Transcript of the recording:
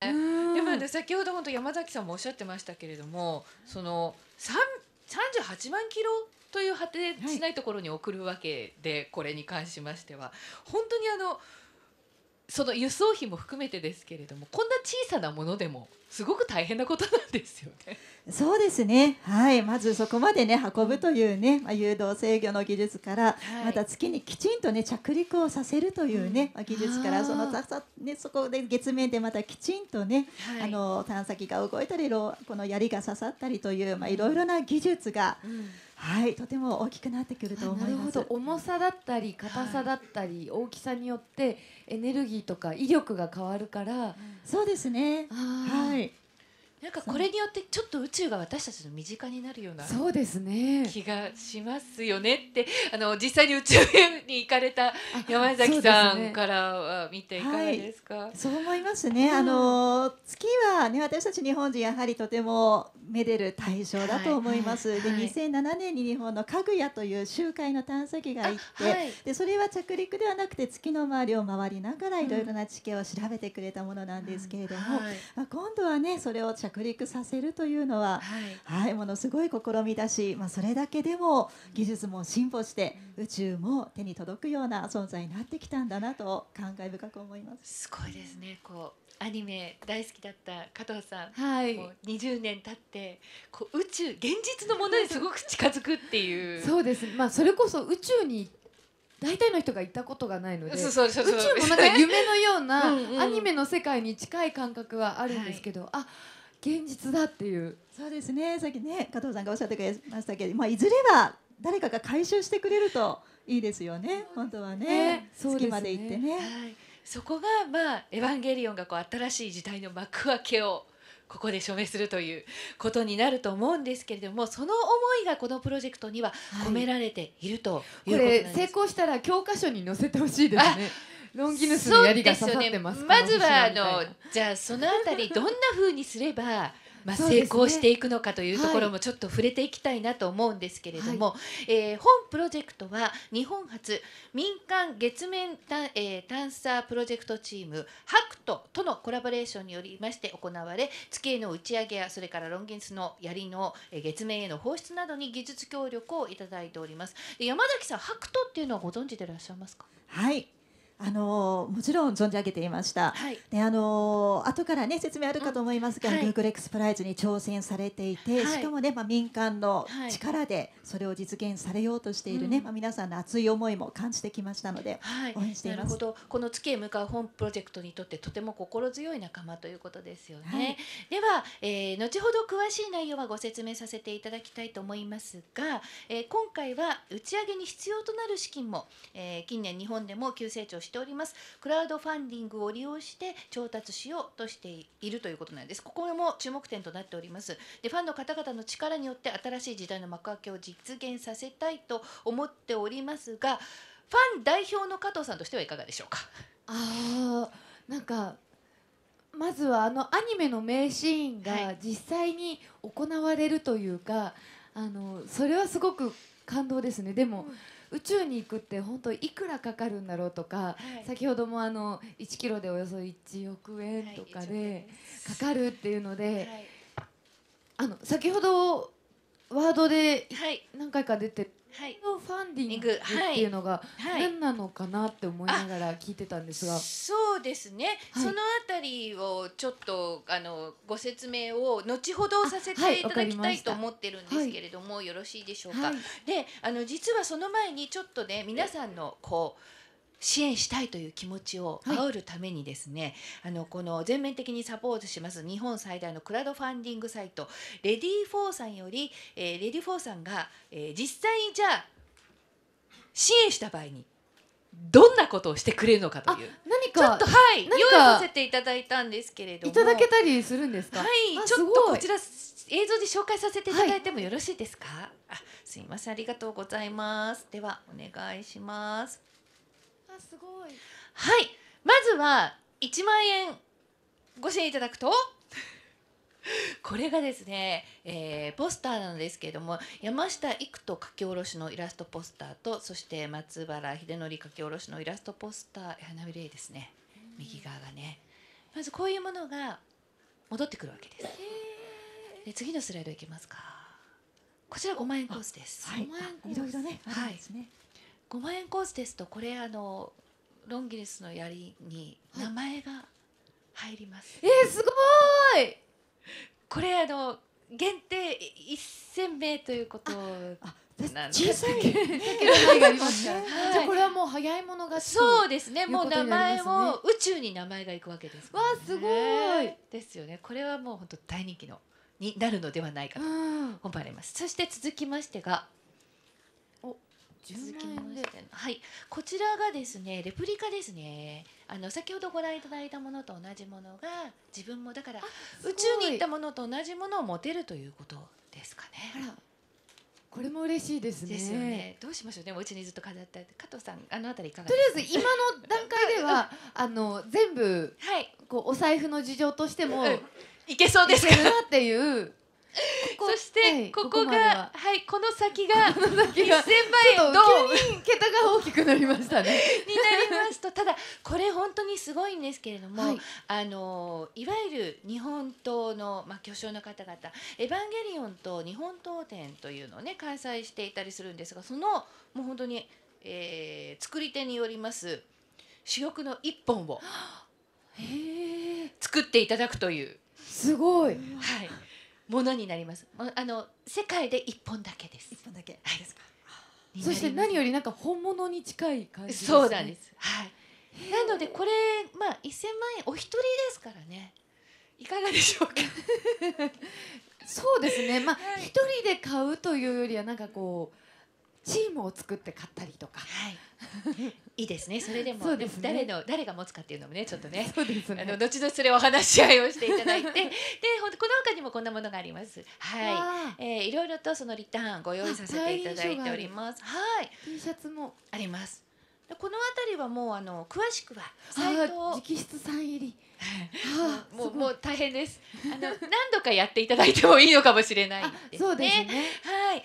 でも、先ほど本当山崎さんもおっしゃってましたけれどもその38万キロという果てしないところに送るわけで、これに関しましては本当にあのその輸送費も含めてですけれどもこんな小さなものでもすごく大変なことなんですよね。そうですね、はい、まずそこまで、ね、運ぶというね、まあ、誘導制御の技術から、はい、また月にきちんと、ね、着陸をさせるというね、ね、うん、技術からそのさね、そこで月面でまたきちんとね、ね、はい、あの探査機が動いたりこの槍が刺さったりという、まあ、いろいろな技術が。うんはい、とても大きくなってくると思います。重さだったり硬さだったり、大きさによってエネルギーとか威力が変わるから、そうですね。はい。なんかこれによってちょっと宇宙が私たちの身近になるようなそうですね気がしますよねってあの実際に宇宙に行かれた山崎さんからは見ていかがですか。はい、そう思いますね。あの月はね私たち日本人やはりとてもめでる対象だと思います。はいはい、で2007年に日本のかぐやという周回の探査機が行って、はい、でそれは着陸ではなくて月の周りを回りながらいろいろな地形を調べてくれたものなんですけれども、うんはい、まあ今度はねそれを着着陸させるというのは、はい、はい、ものすごい試みだし、まあ、それだけでも技術も進歩して宇宙も手に届くような存在になってきたんだなと感慨深く思います。すごいですねこうアニメ大好きだった加藤さん、はい、もう20年経ってこう宇宙現実のものにすごく近づくっていうそうです、まあ、それこそ宇宙に大体の人が行ったことがないので宇宙もなんか夢のような アニメの世界に近い感覚はあるんですけど、はい、あ現実だっていうそうですねさっきね加藤さんがおっしゃってくれましたけど、まあ、いずれは誰かが回収してくれるといいですよね本当はね月まで行ってね、はい、そこがまあエヴァンゲリオンがこう新しい時代の幕開けをここで署名するということになると思うんですけれどもその思いがこのプロジェクトには込められているということです、これ成功したら教科書に載せてほしいですねロンギヌスの槍が刺さってます、ね、まずはあのじゃあそのあたりどんな風にすればまあ、成功していくのかというところもちょっと触れていきたいなと思うんですけれども、はい、えー、本プロジェクトは日本初民間月面探,、えー、探査プロジェクトチーム HACT とのコラボレーションによりまして行われ月への打ち上げやそれからロンギンスの槍の月面への放出などに技術協力をいただいております山崎さん h a っていうのはご存知でいらっしゃいますかはいあのもちろん存じ上げていました、はい、であの後からね説明あるかと思いますが、はい、GoogleX プライズに挑戦されていて、はい、しかもね、まあ、民間の力でそれを実現されようとしているね、はい、まあ、皆さんの熱い思いも感じてきましたので、応援していますなるほどこの月へ向かう本プロジェクトにとってとても心強い仲間ということですよね、では、えー、後ほど詳しい内容はご説明させていただきたいと思いますが、えー、今回は打ち上げに必要となる資金も、えー、近年日本でも急成長してしておりますクラウドファンディングを利用して調達しようとしているということなんですここも注目点となっておりますでファンの方々の力によって新しい時代の幕開けを実現させたいと思っておりますがファン代表の加藤さんとしてはいかがでしょうかあーなんかまずはあのアニメの名シーンが実際に行われるというか、はい、あのそれはすごく感動ですねでも、宇宙に行くって本当いくらかかるんだろうとか、はい、先ほどもあの1キロでおよそ1億円とかでかかるっていうので、はい、あの先ほどワードで何回か出てンディングっていうのが何なのかなって思いながら聞いてたんですが、はい、そうですね、はい、そのあたりをちょっとあのご説明を後ほどさせていただきたいと思ってるんですけれども、よろしいでしょうか。であの実はその前にちょっとね皆さんのこう支援したいという気持ちを煽るためにですね、はい、あのこの全面的にサポートします日本最大のクラウドファンディングサイトレディフォーさんより、えー、レディフォーさんが、えー、実際にじゃあ支援した場合にどんなことをしてくれるのかという何かちょっとはい用意させていただいたんですけれどもいただけたりするんですかはいちょっとこちら映像で紹介させていただいてもよろしいですか、はい、あすいませんありがとうございますではお願いしますあすごいはいまずは1万円ご支援いただくとこれがですね、えー、ポスターなんですけれども山下育と書き下ろしのイラストポスターとそして松原秀則書き下ろしのイラストポスター花びれですね右側がねまずこういうものが戻ってくるわけです。で次のスライドいきますか。こちら5万円コースです。はい、5万円コース。いろいろね、はい、5万円コースですとこれあのロンギリスの槍に名前が入ります。はい、えー、すごい。これあの限定1000名ということ小さいじゃこれはもう早いものがそうですね、もう名前を宇宙に名前がいくわけです、ね、わすごいですよねこれはもう本当大人気のになるのではないかと思われます、そして続きましてが続きましてはいこちらがですねレプリカですねあの先ほどご覧いただいたものと同じものが自分もだから宇宙に行ったものと同じものを持てるということですかね。これも嬉しいですね。すねどうしましょうね。お家にずっと飾って加藤さんあのあたりいかがとりあえず今の段階ではあの全部、はい、こうお財布の事情としても、いけそうですけなっていう。ここそして、はい、ここがはいこの先が1000万円と急に桁が大きくなりましたね になりますとただこれ本当にすごいんですけれども、はい、あのいわゆる日本刀のまあ巨匠の方々「エヴァンゲリオン」と日本刀展というのをね開催していたりするんですがそのもう本当に、えー、作り手によります主玉の一本を作っていただくという。すごい、はいものになります。あの世界で一本だけです。一本だけ、はい、そして何よりなんか本物に近い感じ、ね、そうなんです。はい。なのでこれまあ1000万円お一人ですからね。いかがでしょうか そうですね。まあ一、はい、人で買うというよりはなんかこう。チームを作って買ったりとか、はい、いいですねそれでも、ね、で誰の誰が持つかっていうのもねちょっとねそうですねあの後々それお話し合いをしていただいて でほんこのほかにもこんなものがありますはい、えー、いろいろとそのリターンご用意させていただいておりますはい T シャツもありますこの辺りはもうあの詳しくはサイト直筆さん入り もうもう大変です。あの何度かやっていただいてもいいのかもしれない、そうですね。はい。